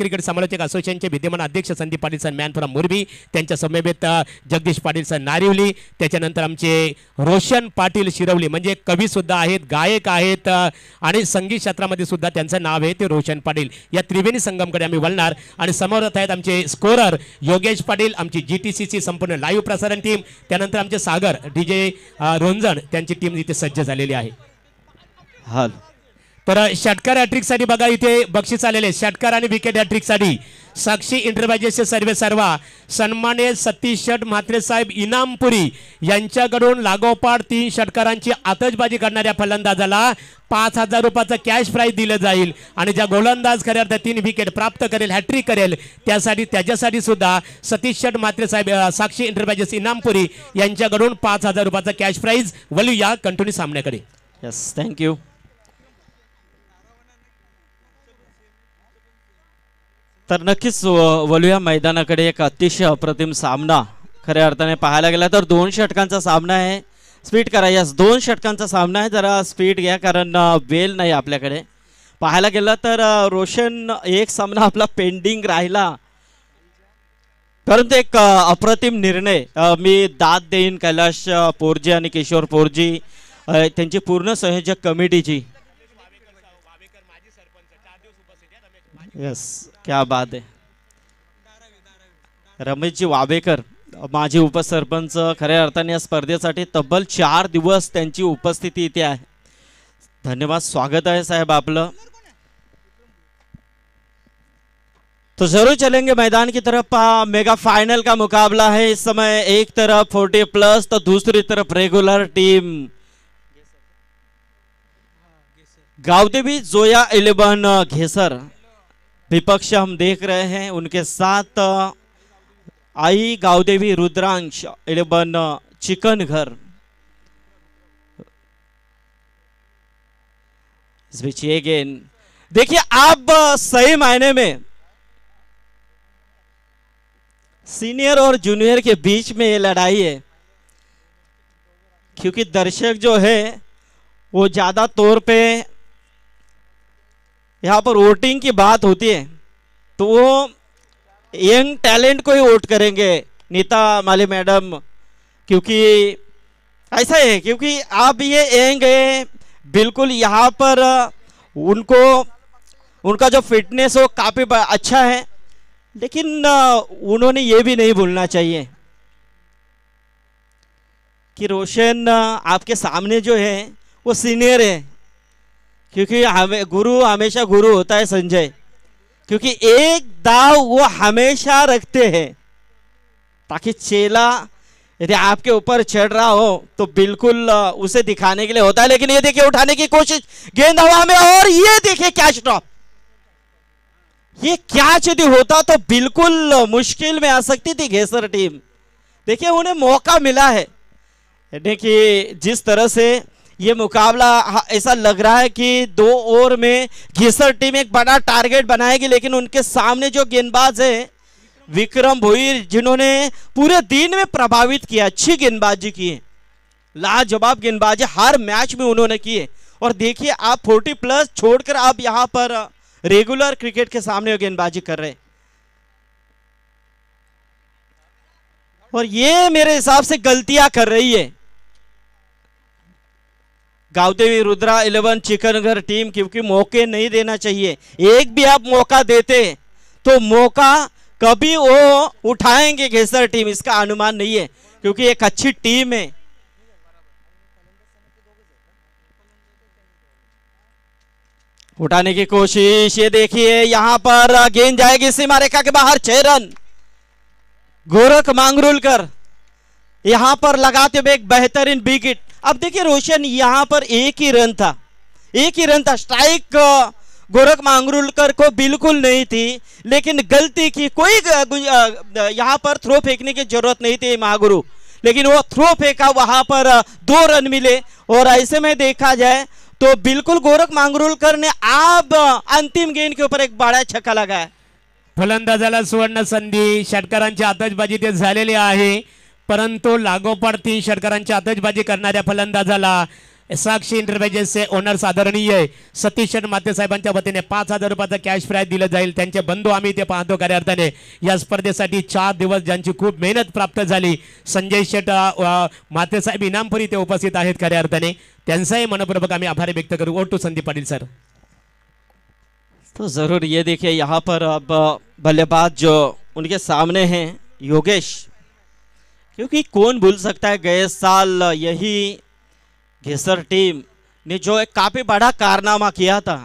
cricket समालोचक असोसिएशनचे विद्यमान अध्यक्ष संदीप पाटील सर मॅनपुरा मुरबी त्यांच्या समवेत जगदीश पाटील सर नारिवली त्याच्यानंतर आमचे रोशन पाटील शिरवली म्हणजे कवीसुद्धा आहेत गायक आहेत आणि संगीत क्षेत्रामध्ये सुद्धा त्यांचं नाव आहे ते रोशन पाटील या त्रिवेणी संगमकडे आम्ही वळणार आणि समोरत आहेत आमचे स्कोरर योगेश पाटील आमची जी टी संपूर्ण लाईव्ह प्रसारण टीम त्यानंतर आमचे सागर डी जे रोंजण त्यांची टीम इथे सज्ज झालेली आहे हा तर षटकार साठी बघा इथे बक्षीस आलेले षटकार आणि विकेट हॅट्रिकसाठी साक्षी इंटरप्राइजेसचे सर्वे सर्वा सन्माने सतीश शट म्हात्रे साहेब इनामपुरी यांच्याकडून लागोपाठ तीन षटकारांची आतशबाजी करणाऱ्या फलंदाजाला पाच हजार रुपयाचं कॅश प्राईज दिलं जाईल आणि ज्या गोलंदाज खऱ्या अर्थ तीन विकेट प्राप्त करेल हॅट्रिक करेल त्यासाठी त्याच्यासाठी सुद्धा सतीश शट म्हात्रे साहेब साक्षी इंटरप्राइजेस इनामपुरी यांच्याकडून पाच हजार रुपयाचा कॅश प्राईज या कंटिन्यू सामन्याकडे यस थँक्यू तर नक्कीच वलुया मैदानाकडे एक अतिशय अप्रतिम सामना खऱ्या अर्थाने पाहायला गेला तर दोन षटकांचा सामना आहे स्पीड करा यास दोन षटकांचा सामना आहे जरा स्पीड घ्या कारण वेल नाही आपल्याकडे पाहायला गेला तर रोशन एक सामना आपला पेंडिंग राहिला परंतु एक अप्रतिम निर्णय मी दाद देईन कैलाश पोरजी आणि किशोर पोरजी त्यांची पूर्ण संयोजक कमिटीची यस क्या बात रमेश जी वाबेकर माजी उपसरपंच खऱ्या अर्थाने या स्पर्धेसाठी तब्बल चार दिवस त्यांची उपस्थिती इथे आहे धन्यवाद स्वागत आहे साहेब आपलं तो जरूर चलेंगे मैदान की तरफ मेगा फाइनल का मुकाबला है इस समय एक तरफ 40 प्लस तो दूसरी तरफ रेगुलर टीम गावदेवी जोया इलेवन घेसर विपक्ष हम देख रहे हैं उनके साथ आई गावदेवी रुद्रांश इलेवन चिकन घर अगेन देखिए आप सही मायने में सीनियर और जूनियर के बीच में ये लड़ाई है क्योंकि दर्शक जो है वो ज़्यादा तौर पे यहाँ पर वोटिंग की बात होती है तो वो यंग टैलेंट को ही वोट करेंगे नीता माली मैडम क्योंकि ऐसा है क्योंकि आप ये यंग है बिल्कुल यहाँ पर उनको उनका जो फिटनेस हो काफ़ी अच्छा है लेकिन उन्होंने ये भी नहीं भूलना चाहिए कि रोशन आपके सामने जो है वो सीनियर है क्योंकि हमें गुरु हमेशा गुरु होता है संजय क्योंकि एक दाव वो हमेशा रखते हैं ताकि चेला यदि आपके ऊपर चढ़ रहा हो तो बिल्कुल उसे दिखाने के लिए होता है लेकिन ये देखिए उठाने की कोशिश गेंद हवा में और ये देखिए कैच ड्रॉप ये कैच यदि होता तो बिल्कुल मुश्किल में आ सकती थी घेसर टीम देखिए उन्हें मौका मिला है देखिए जिस तरह से ये मुकाबला ऐसा लग रहा है कि दो ओवर में घिसर टीम एक बड़ा टारगेट बनाएगी लेकिन उनके सामने जो गेंदबाज है विक्रम भोईर जिन्होंने पूरे दिन में प्रभावित किया अच्छी गेंदबाजी की है लाजवाब गेंदबाजी हर मैच में उन्होंने की है और देखिए आप फोर्टी प्लस छोड़कर आप यहां पर रेगुलर क्रिकेट के सामने गेंदबाजी कर रहे हैं और ये मेरे हिसाब से गलतियां कर रही है गावदेवी रुद्रा इलेवन चिकनगर टीम क्योंकि मौके नहीं देना चाहिए एक भी आप मौका देते तो मौका कभी वो उठाएंगे घेसर टीम इसका अनुमान नहीं है क्योंकि एक अच्छी टीम है उठाने की कोशिश ये देखिए यहां पर गेंद जाएगी सीमा रेखा के बाहर छह रन गोरख मांगरुलकर यहां पर लगाते हुए एक बेहतरीन बिकेट अब देखिए रोशन यहाँ पर एक ही रन था एक ही रन था स्ट्राइक गोरख मांगरुलकर को बिल्कुल नहीं थी लेकिन गलती की कोई यहाँ पर थ्रो फेंकने की जरूरत नहीं थी महागुरु लेकिन वो थ्रो फेंका वहां पर दो रन मिले और ऐसे में देखा जाए तो बिल्कुल गोरख मांगरुलकर ने अब अंतिम गेंद के ऊपर एक बड़ा छक्का लगाया फलंदाजाला सुवर्ण संधि षटकर आतशबाजी ते परंतु लागोपाठ तीन षटकारांची आतशबाजी करणाऱ्या फलंदाजाला साक्षी इंटरप्राइजेसचे ओनर साधारणीय सतीश माते साहेबांच्या वतीने पाच हजार रुपयाचा कॅश प्राईज दिलं जाईल त्यांचे बंधू आम्ही इथे पाहतो खऱ्या अर्थाने या स्पर्धेसाठी चार दिवस ज्यांची खूप मेहनत प्राप्त झाली संजय शेट मातेसाहेब इनामपुरी ते उपस्थित आहेत खऱ्या अर्थाने त्यांचाही मनपूर्वक आम्ही आभार व्यक्त करू ओ टू संदीप पाटील सर तो ज़रूर ये देखिए यहाँ पर अब बल्लेबाज जो उनके सामने हैं योगेश क्योंकि कौन भूल सकता है गए साल यही घेसर टीम ने जो एक काफ़ी बड़ा कारनामा किया था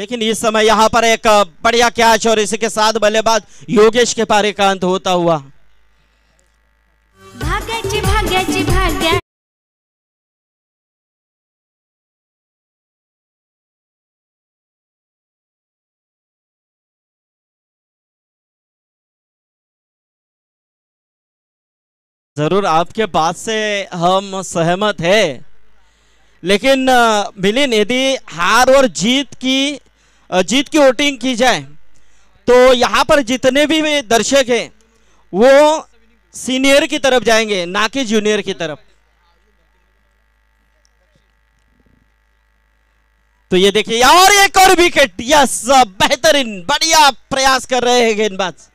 लेकिन इस समय यहाँ पर एक बढ़िया कैच और इसी के साथ बल्लेबाज योगेश के पार एकांत होता हुआ भाग्या जी, भाग्या ज़रूर आपके बात से हम सहमत है लेकिन मिलिन यदि हार और जीत की जीत की वोटिंग की जाए तो यहाँ पर जितने भी दर्शक हैं वो सीनियर की तरफ जाएंगे ना कि जूनियर की तरफ तो ये देखिए और एक और विकेट यस बेहतरीन बढ़िया प्रयास कर रहे हैं गेंदबाज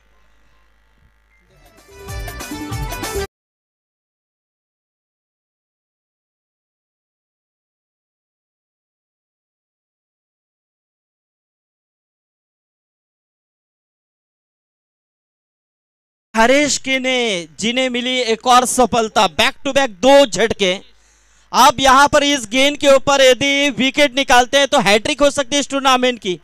हरेश के ने जिन्हें मिली एक और सफलता बैक टू बैक दो झटके अब यहां पर इस गेंद के ऊपर यदि विकेट निकालते हैं तो हैट्रिक हो सकती है इस टूर्नामेंट की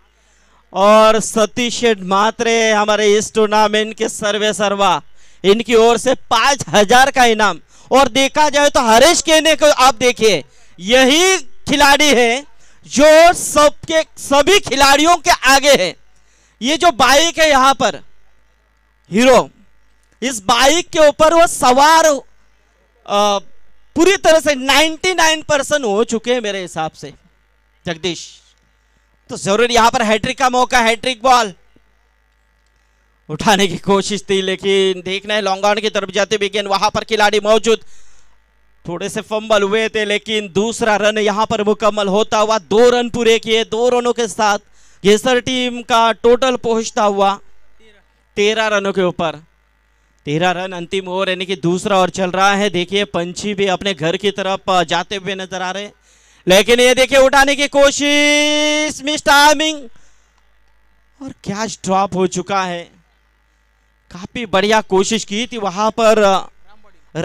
और सतीश मात्रे हमारे इस टूर्नामेंट के सर्वे सर्वा इनकी ओर से पांच हजार का इनाम और देखा जाए तो हरेश केने को आप देखिए यही खिलाड़ी है जो सबके सभी खिलाड़ियों के आगे है ये जो बाइक है यहां पर हीरो इस बाइक के ऊपर वो सवार आ, पूरी तरह से 99 परसेंट हो चुके हैं मेरे हिसाब से जगदीश तो जरूर यहां पर हैट्रिक का मौका हैट्रिक बॉल उठाने की कोशिश थी लेकिन देखना है लॉन्ग की तरफ जाते बिगेन वहां पर खिलाड़ी मौजूद थोड़े से फंबल हुए थे लेकिन दूसरा रन यहां पर मुकम्मल होता हुआ दो रन पूरे किए दो रनों के साथ घेसर टीम का टोटल पहुंचता हुआ तेरह रनों के ऊपर तेरह रन अंतिम ओवर यानी कि दूसरा ओवर चल रहा है देखिए पंछी भी अपने घर की तरफ जाते हुए नजर आ रहे लेकिन ये देखिए उठाने की कोशिश मिस टाइमिंग और कैच ड्रॉप हो चुका है काफी बढ़िया कोशिश की थी वहां पर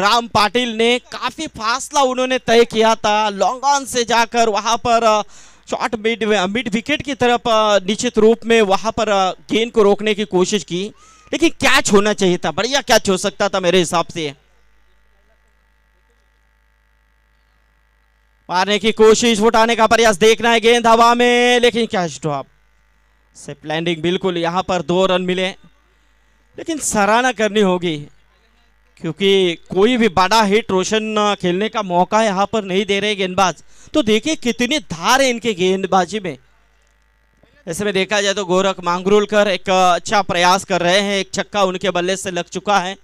राम पाटिल ने काफी फासला उन्होंने तय किया था लॉन्ग ऑन से जाकर वहां पर शॉर्ट मिड मिड विकेट की तरफ निश्चित रूप में वहां पर गेंद को रोकने की कोशिश की लेकिन कैच होना चाहिए था बढ़िया कैच हो सकता था मेरे हिसाब से मारने की कोशिश उठाने का प्रयास देखना है गेंद हवा में लेकिन कैच ड्रॉप से प्लैंडिंग बिल्कुल यहां पर दो रन मिले लेकिन सराहना करनी होगी क्योंकि कोई भी बड़ा हिट रोशन खेलने का मौका यहां पर नहीं दे रहे गेंदबाज तो देखिए कितनी धार है इनके गेंदबाजी में ऐसे में देखा जाए तो गोरख मांगरुलकर एक अच्छा प्रयास कर रहे हैं एक छक्का उनके बल्ले से लग चुका है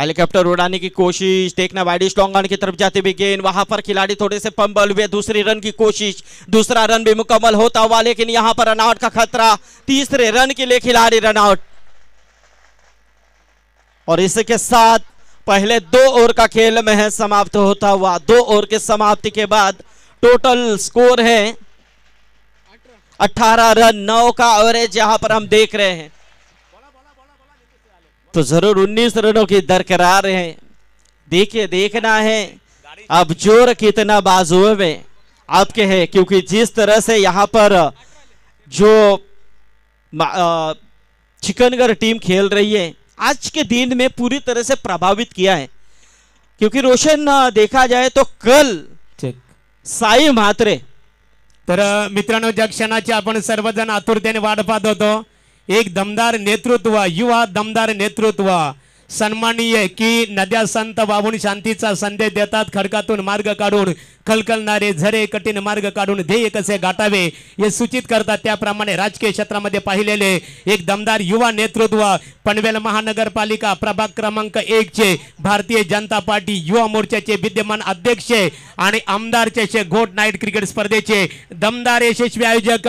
हेलीकॉप्टर उड़ाने की कोशिश देखना वाइडिश लॉन्गन की तरफ जाते हुए गेंद वहां पर खिलाड़ी थोड़े से पंबल हुए दूसरी रन की कोशिश दूसरा रन भी मुकम्मल होता हुआ लेकिन यहां पर रनआउट का खतरा तीसरे रन के लिए खिलाड़ी रनआउट और इसके साथ पहले दो ओवर का खेल में है समाप्त होता हुआ दो ओवर के समाप्ति के बाद टोटल स्कोर है 18 रन नौ का एवरेज यहां पर हम देख रहे हैं तो जरूर 19 रनों की दरकरार है देखिए देखना है अब जोर कितना बाजू में आपके है क्योंकि जिस तरह से यहां पर जो चिकनगढ़ टीम खेल रही है आज के दिन में पूरी तरह से प्रभावित किया है क्योंकि रोशन देखा जाए तो कल साई मात्रे तर मित्रांनो ज्या क्षणाची आपण सर्वजण आतुरतेने वाट पाहत होतो एक दमदार नेतृत्व युवा दमदार नेतृत्व सन्माननीय की नद्या संत वाहून शांतीचा संदेश देतात खडकातून मार्ग काढून खलखलणारे झरे कठीण मार्ग काढून ध्येय कसे गाठावे हे सूचित करतात त्याप्रमाणे राजकीय क्षेत्रामध्ये पाहिलेले एक दमदार युवा नेतृत्व पनवेल महानगरपालिका प्रभाग क्रमांक एक चे भारतीय जनता पार्टी युवा मोर्चाचे विद्यमान अध्यक्ष आणि आमदार चे घोट नाईट क्रिकेट स्पर्धेचे दमदार यशस्वी आयोजक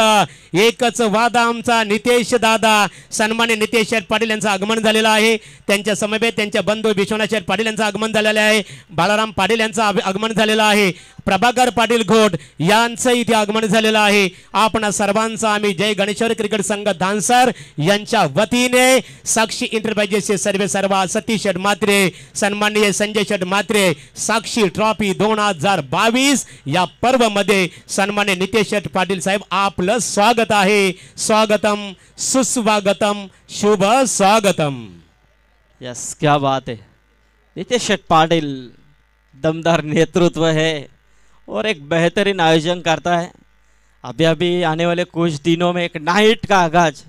एकच वादा आमचा नितेश दादा सन्मान्य नितेश पाटील यांचं आगमन झालेलं आहे त्यांच्या समवेत त्यांच्या बंधू विश्वनाथ शेठ पाटील यांचं आगमन झालेलं आहे बालाराम पाटील यांचं आगमन झालेलं आहे प्रभाकर पाटील घोट यांचं इथे आगमन झालेलं आहे आपण सर्वांचा आम्ही जय गणेश्वर क्रिकेट संघ धानसर यांच्या वतीने साक्षी इंटरप्राइजेसचे सर्वे सर्व सतीश शेठ मात्रे सन्माननीय संजय शेठ मात्रे साक्षी ट्रॉफी दोन हजार बावीस या पर्वमध्ये सन्मान्य नितेश शेठ पाटील साहेब आपलं स्वागत आहे स्वागतम सुस्वागतम शुभ स्वागतम यस क्या बात है नितेश शेठ दमदार नेतृत्व है और एक बेहतरीन आयोजन करता है अभी अभी आने वाले कुछ दिनों में एक नाइट का आगाज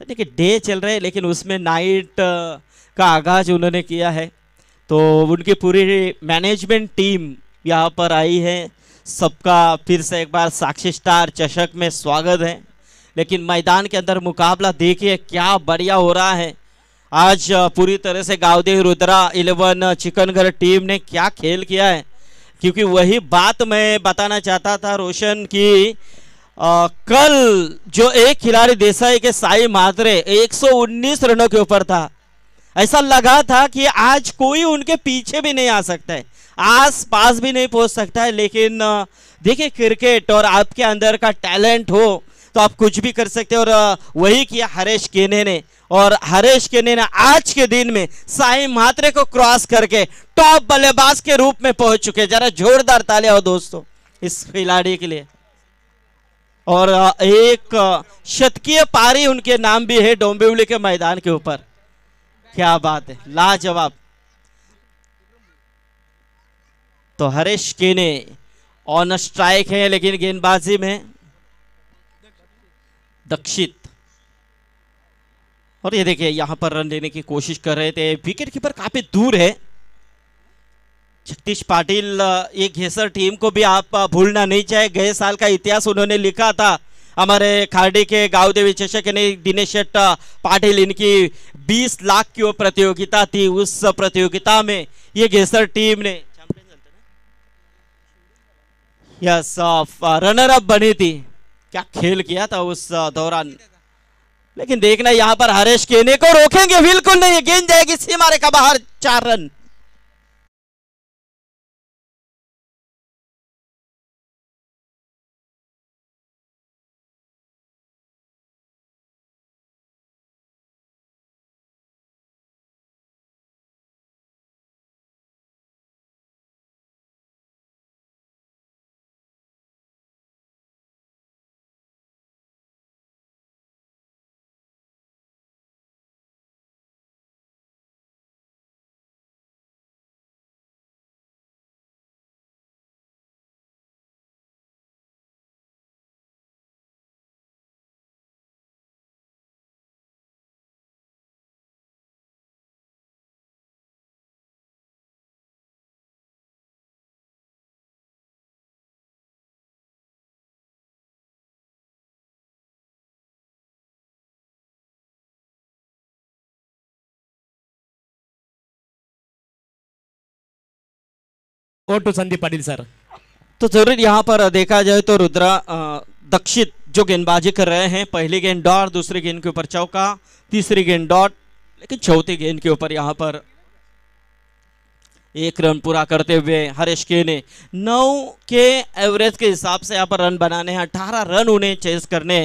यानी कि डे चल रहे लेकिन उसमें नाइट का आगाज उन्होंने किया है तो उनकी पूरी मैनेजमेंट टीम यहाँ पर आई है सबका फिर से एक बार साक्षी स्टार चषक में स्वागत है लेकिन मैदान के अंदर मुकाबला देखिए क्या बढ़िया हो रहा है आज पूरी तरह से गावदेव रुद्रा इलेवन चिकनगढ़ टीम ने क्या खेल किया है क्योंकि वही बात मैं बताना चाहता था रोशन की आ, कल जो एक खिलाड़ी देसाई के साई मात्रे 119 रनों के ऊपर था ऐसा लगा था कि आज कोई उनके पीछे भी नहीं आ सकता है आस पास भी नहीं पहुंच सकता है लेकिन देखिए क्रिकेट और आपके अंदर का टैलेंट हो तो आप कुछ भी कर सकते हैं और वही किया हरेश केने ने और हरेश केने ने आज के दिन में साई मात्रे को क्रॉस करके टॉप बल्लेबाज के रूप में पहुंच चुके जरा जोरदार ताले हो दोस्तों इस खिलाड़ी के लिए और एक शतकीय पारी उनके नाम भी है डोंबिवली के मैदान के ऊपर क्या बात है लाजवाब तो हरेश केने ऑन स्ट्राइक है लेकिन गेंदबाजी में दक्षित और ये देखिए यहां पर रन लेने की कोशिश कर रहे थे विकेट कीपर काफी दूर है जगदीश पाटिल ये घेसर टीम को भी आप भूलना नहीं चाहे गए साल का इतिहास उन्होंने लिखा था हमारे खारडी के गाँव देवी चषक ने दिनेश शेट पाटिल इनकी 20 लाख की वो प्रतियोगिता थी उस प्रतियोगिता में ये घेसर टीम ने यस रनर अप बनी थी क्या खेल किया था उस दौरान लेकिन देखना यहां पर हरेश केने को रोकेंगे बिल्कुल नहीं गेंद जाएगी सीमा रेखा बाहर चार रन और टू संदीप पाटिल सर तो जरूर यहाँ पर देखा जाए तो रुद्रा दक्षित जो गेंदबाजी कर रहे हैं पहली गेंद डॉट दूसरी गेंद के ऊपर चौका तीसरी गेंद डॉट लेकिन चौथी गेंद के ऊपर यहाँ पर एक रन पूरा करते हुए हरेश के ने नौ के एवरेज के हिसाब से यहाँ पर रन बनाने हैं अठारह रन उन्हें चेस करने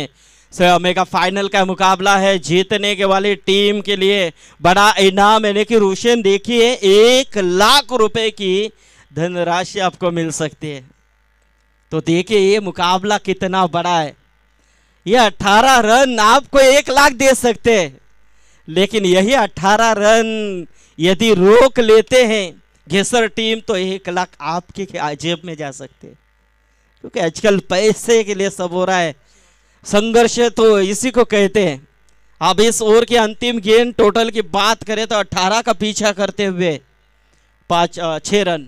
से अमेरिका फाइनल का मुकाबला है जीतने के वाली टीम के लिए बड़ा इनाम है लेकिन रोशन देखिए एक लाख रुपए की धनराशि आपको मिल सकती है तो देखिए ये मुकाबला कितना बड़ा है ये अट्ठारह रन आपको एक लाख दे सकते हैं लेकिन यही अट्ठारह रन यदि रोक लेते हैं घेसर टीम तो एक लाख आपके जेब में जा सकते हैं क्योंकि आजकल पैसे के लिए सब हो रहा है संघर्ष तो इसी को कहते हैं अब इस ओवर के अंतिम गेंद टोटल की बात करें तो 18 का पीछा करते हुए पाँच छः रन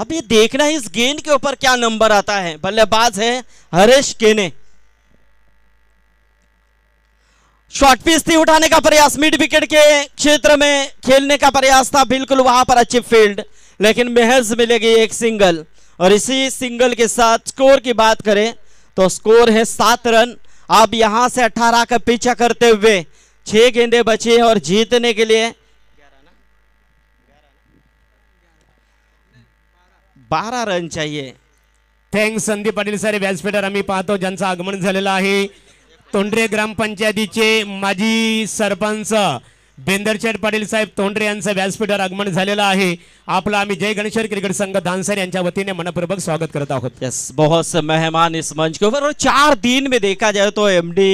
अब ये देखना है इस गेंद के ऊपर क्या नंबर आता है बल्लेबाज है हरेश केने शॉर्ट पिच थी उठाने का प्रयास मिड विकेट के क्षेत्र में खेलने का प्रयास था बिल्कुल वहां पर अच्छी फील्ड लेकिन महज मिलेगी एक सिंगल और इसी सिंगल के साथ स्कोर की बात करें तो स्कोर है सात रन आप यहां से अठारह का पीछा करते हुए छह गेंदे बचे और जीतने के लिए बारा रन चाहिए थँक संदीप पाटील सर व्यासपीठावर आम्ही पाहतो ज्यांचं आगमन झालेलं आहे तोंडरे ग्रामपंचायतीचे माजी सरपंच बेंदरचेट पाटील साहेब तोंडरे यांचं व्यासपीठावर आगमन झालेलं आहे आपलं आम्ही जय गणेश्वर क्रिकेट संघ धानसर यांच्या वतीने मनपूर्वक स्वागत करत आहोत यस बहुत मेहमान इस मंच के ऊपर चार दिन में देखा जाए तो डी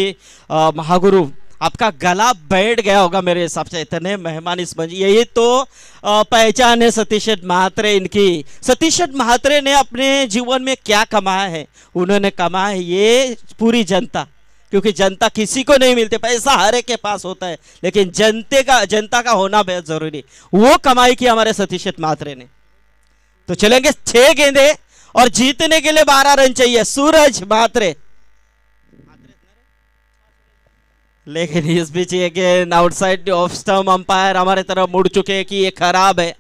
महागुरु आपका गला बैठ गया होगा मेरे हिसाब से इतने मेहमान इस मंच यही तो पहचान है सतीश महात्रे इनकी सतीश महात्रे ने अपने जीवन में क्या कमाया है उन्होंने कमाया है ये पूरी जनता क्योंकि जनता किसी को नहीं मिलती पैसा हर एक के पास होता है लेकिन जनते का जनता का होना बेहद जरूरी वो कमाई की हमारे सतीश मात्रे ने तो चलेंगे छह गेंदे और जीतने के लिए बारह रन चाहिए सूरज मात्रे लेकिन इस बीच again outside off stump umpire हमारे तरफ मुड़ चुके हैं कि ये खराब है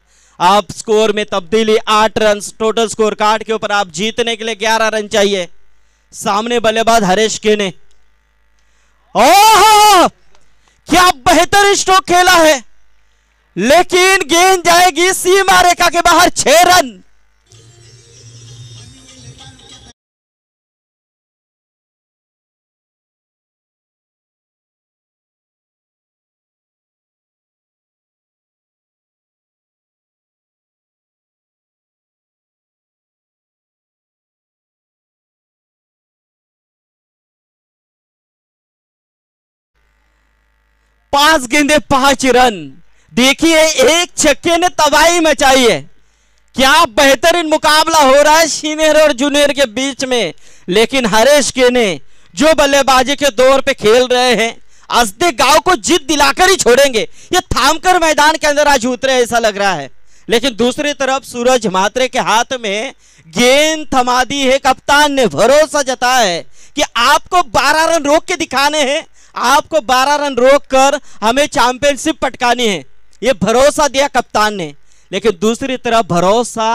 आप स्कोर में तब्दीली आठ रन टोटल स्कोर कार्ड के ऊपर आप जीतने के लिए ग्यारह रन चाहिए सामने बल्लेबाज हरेश के ने क्या बेहतर स्ट्रोक खेला है लेकिन गेंद जाएगी सीमा रेखा के बाहर छह रन पांच गेंदे पांच रन देखिए एक छक्के ने तबाही मचाई है क्या बेहतरीन मुकाबला हो रहा है सीनियर और जूनियर के बीच में लेकिन हरेश के ने जो बल्लेबाजी के दौर पे खेल रहे हैं अजदे गांव को जीत दिलाकर ही छोड़ेंगे ये थामकर मैदान के अंदर आज उतरे ऐसा लग रहा है लेकिन दूसरी तरफ सूरज मात्रे के हाथ में गेंद थमा दी है कप्तान ने भरोसा जताया है कि आपको 12 रन रोक के दिखाने हैं आपको 12 रन रोककर हमें चैंपियनशिप पटकानी है ये भरोसा दिया कप्तान ने लेकिन दूसरी तरफ भरोसा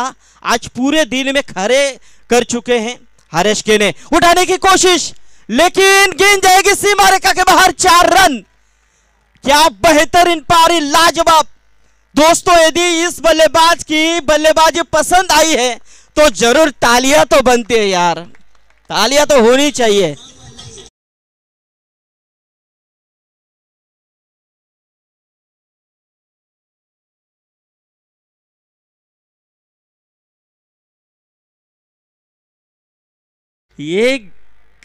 आज पूरे दिन में खरे कर चुके हैं हरेश के ने उठाने की कोशिश लेकिन गेंद जाएगी सीमा रेखा के बाहर चार रन क्या बेहतरीन पारी लाजवाब दोस्तों यदि इस बल्लेबाज की बल्लेबाजी पसंद आई है तो जरूर तालियां तो बनती है यार तालियां तो होनी चाहिए ये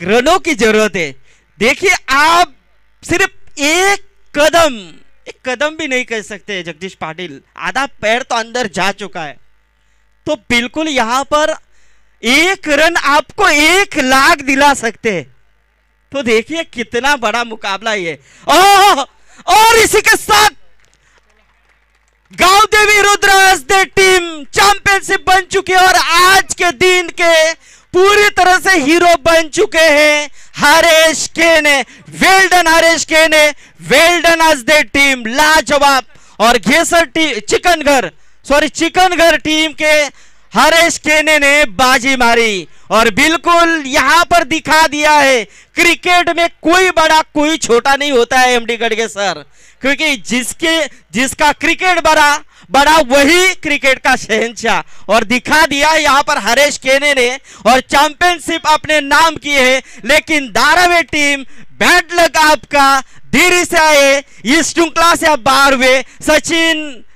ग्रहणों की जरूरत है देखिए आप सिर्फ एक कदम एक कदम भी नहीं कह सकते जगदीश पाटिल आधा पैर तो अंदर जा चुका है तो बिल्कुल यहां पर एक रन आपको एक लाख दिला सकते हैं तो देखिए कितना बड़ा मुकाबला ये ओह और इसी के साथ गांव देवी रुद्रास दे टीम चैंपियनशिप बन चुकी है और आज के दिन के पूरी तरह से हीरो बन चुके हैं हरेश के ने वेल्डन हरेश के ने वेल्डन आज दे टीम लाजवाब और घेसर टीम चिकन घर सॉरी चिकन घर टीम के हरेश केने ने बाजी मारी और बिल्कुल यहां पर दिखा दिया है क्रिकेट में कोई बड़ा कोई छोटा नहीं होता है एमडी के सर क्योंकि जिसके जिसका क्रिकेट बड़ा बड़ा वही क्रिकेट का शहनशाह और दिखा दिया यहाँ पर हरेश केने ने और चैंपियनशिप अपने नाम की है लेकिन दारावे टीम बैट लक आपका धीरे से आए इस श्रृंखला से आप बाहर हुए सचिन